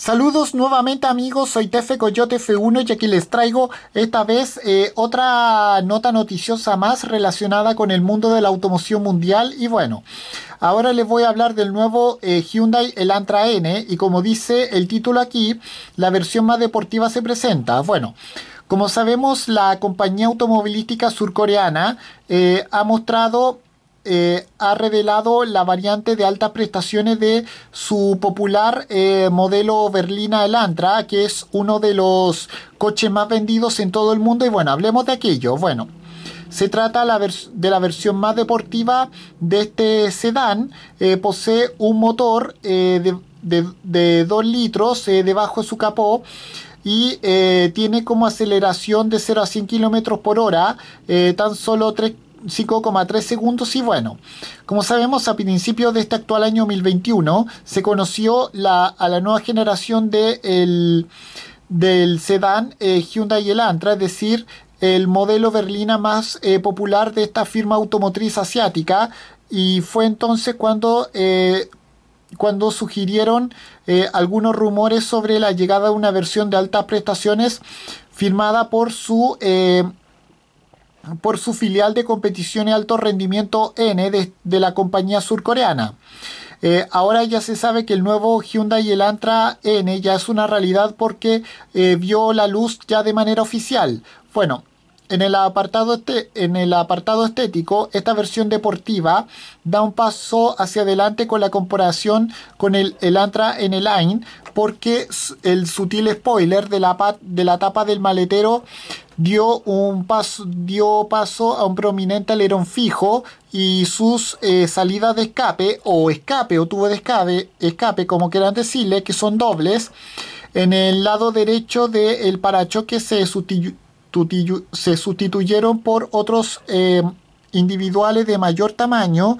Saludos nuevamente amigos, soy Tefe Coyote F1 y aquí les traigo esta vez eh, otra nota noticiosa más relacionada con el mundo de la automoción mundial y bueno, ahora les voy a hablar del nuevo eh, Hyundai Elantra N y como dice el título aquí, la versión más deportiva se presenta. Bueno, como sabemos la compañía automovilística surcoreana eh, ha mostrado eh, ha revelado la variante de altas prestaciones de su popular eh, modelo berlina Elantra, que es uno de los coches más vendidos en todo el mundo. Y bueno, hablemos de aquello. Bueno, se trata de la versión más deportiva de este sedán. Eh, posee un motor de, 2 litros debajo de su capó y tiene como aceleración de 0 a 100 km por hora tan solo 3 5,3 segundos y bueno, como sabemos a principios de este actual año 2021 se conoció la, a la nueva generación de el, del sedán eh, Hyundai Elantra, es decir, el modelo berlina más eh, popular de esta firma automotriz asiática y fue entonces cuando, eh, cuando sugirieron algunos rumores sobre la llegada de una versión de altas prestaciones firmada por su por su filial de competición y alto rendimiento N de, la compañía surcoreana. Eh, ahora ya se sabe que el nuevo Hyundai Elantra N ya es una realidad porque eh, vio la luz ya de manera oficial. Bueno, en el, apartado este, en el apartado estético, esta versión deportiva da un paso hacia adelante con la comparación con el Antra en el porque el sutil spoiler de la, de la tapa del maletero dio, un paso, dio paso a un prominente alerón fijo y sus eh, salidas de escape o escape o tubo de escape, escape como quieran decirle, que son dobles. En el lado derecho del de parachoque se se sustituyeron por otros eh, individuales de mayor tamaño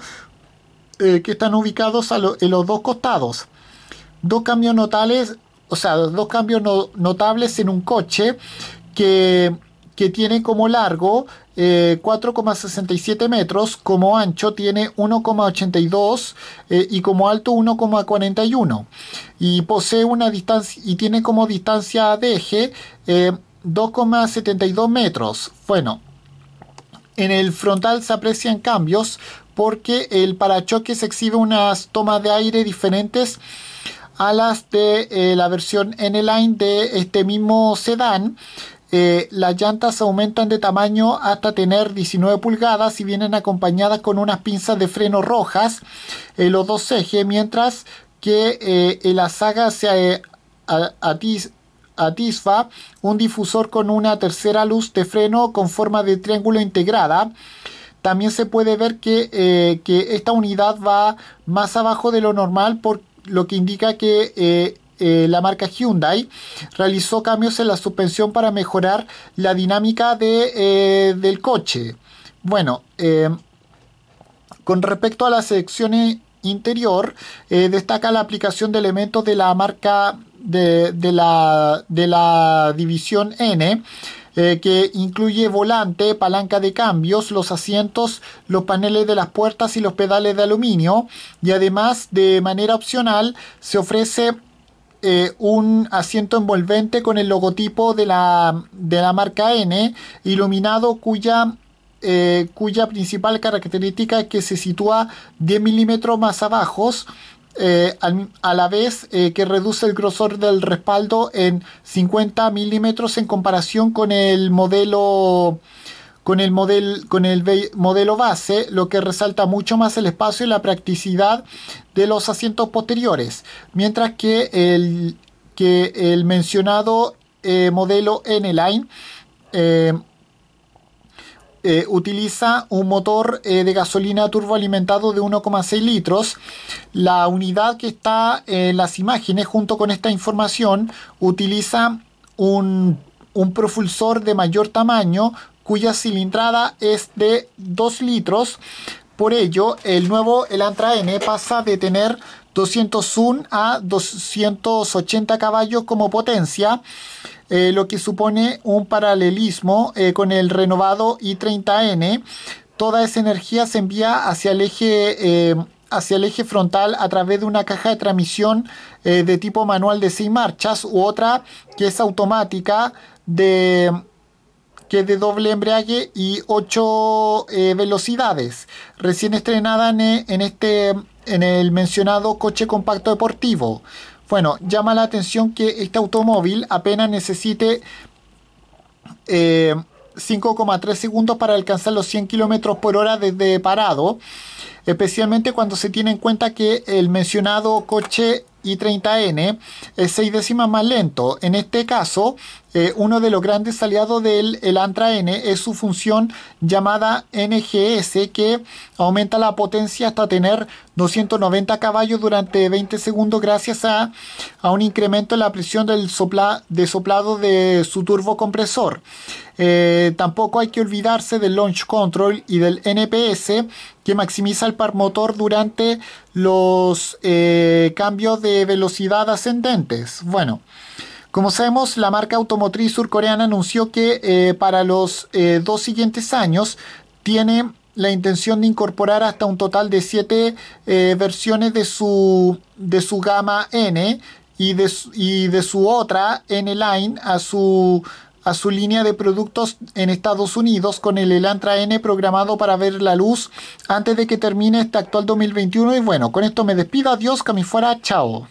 eh, que están ubicados en los dos costados. Dos cambios notables, o sea, dos cambios notables en un coche que, que tiene como largo 4,67 eh, metros, como ancho tiene 1,82 y como alto 1,41. Y posee una distancia y tiene como distancia de eje 2,72 metros. Bueno, en el frontal se aprecian cambios porque el parachoques exhibe unas tomas de aire diferentes a las de eh, la versión N-Line de este mismo sedán. Eh, las llantas aumentan de tamaño hasta tener 19 pulgadas y vienen acompañadas con unas pinzas de freno rojas en los dos ejes, mientras que eh, la saga se a, ti atisfa, un difusor con una tercera luz de freno con forma de triángulo integrada. También se puede ver que, eh, esta unidad va más abajo de lo normal, por lo que indica que eh, eh, la marca Hyundai realizó cambios en la suspensión para mejorar la dinámica de, del coche. Bueno, con respecto a la sección interior, destaca la aplicación de elementos de la marca de, la, división N. Eh, que incluye volante, palanca de cambios, los asientos, los paneles de las puertas y los pedales de aluminio. Y además, de manera opcional, se ofrece eh, un asiento envolvente con el logotipo de la, marca N, iluminado cuya, eh, cuya principal característica es que se sitúa 10 milímetros más abajo eh, a la vez eh, que reduce el grosor del respaldo en 50 milímetros en comparación con el modelo con el, con el modelo base, lo que resalta mucho más el espacio y la practicidad de los asientos posteriores, mientras que el, que el mencionado eh, modelo N-Line eh, utiliza un motor eh, de gasolina turboalimentado de 1,6 litros. La unidad que está en las imágenes junto con esta información utiliza un, un propulsor de mayor tamaño cuya cilindrada es de 2 litros por ello, el nuevo Elantra N pasa de tener 201 a 280 caballos como potencia, eh, lo que supone un paralelismo eh, con el renovado i30N. Toda esa energía se envía hacia el eje... Eh, hacia el eje frontal a través de una caja de transmisión de tipo manual de 6 marchas u otra que es automática de que es de doble embrague y 8 eh, velocidades, recién estrenada eh, en, este, en el mencionado coche compacto deportivo. Bueno, llama la atención que este automóvil apenas necesite 5,3 eh, segundos para alcanzar los 100 km por hora desde parado, especialmente cuando se tiene en cuenta que el mencionado coche i30N es 6 décimas más lento. En este caso, eh, uno de los grandes aliados del el Antra N es su función llamada NGS que aumenta la potencia hasta tener 290 caballos durante 20 segundos gracias a, un incremento en la presión del de soplado de su turbocompresor. Eh, tampoco hay que olvidarse del Launch Control y del NPS que maximiza el par motor durante los eh, cambios de velocidad ascendentes. Bueno. Como sabemos, la marca automotriz surcoreana anunció que eh, para los eh, dos siguientes años tiene la intención de incorporar hasta un total de siete eh, versiones de su, de su gama N y de, y de su otra N-Line a su, a su línea de productos en Estados Unidos con el Elantra N programado para ver la luz antes de que termine este actual 2021. Y bueno, con esto me despido. Adiós, que fuera. Chao.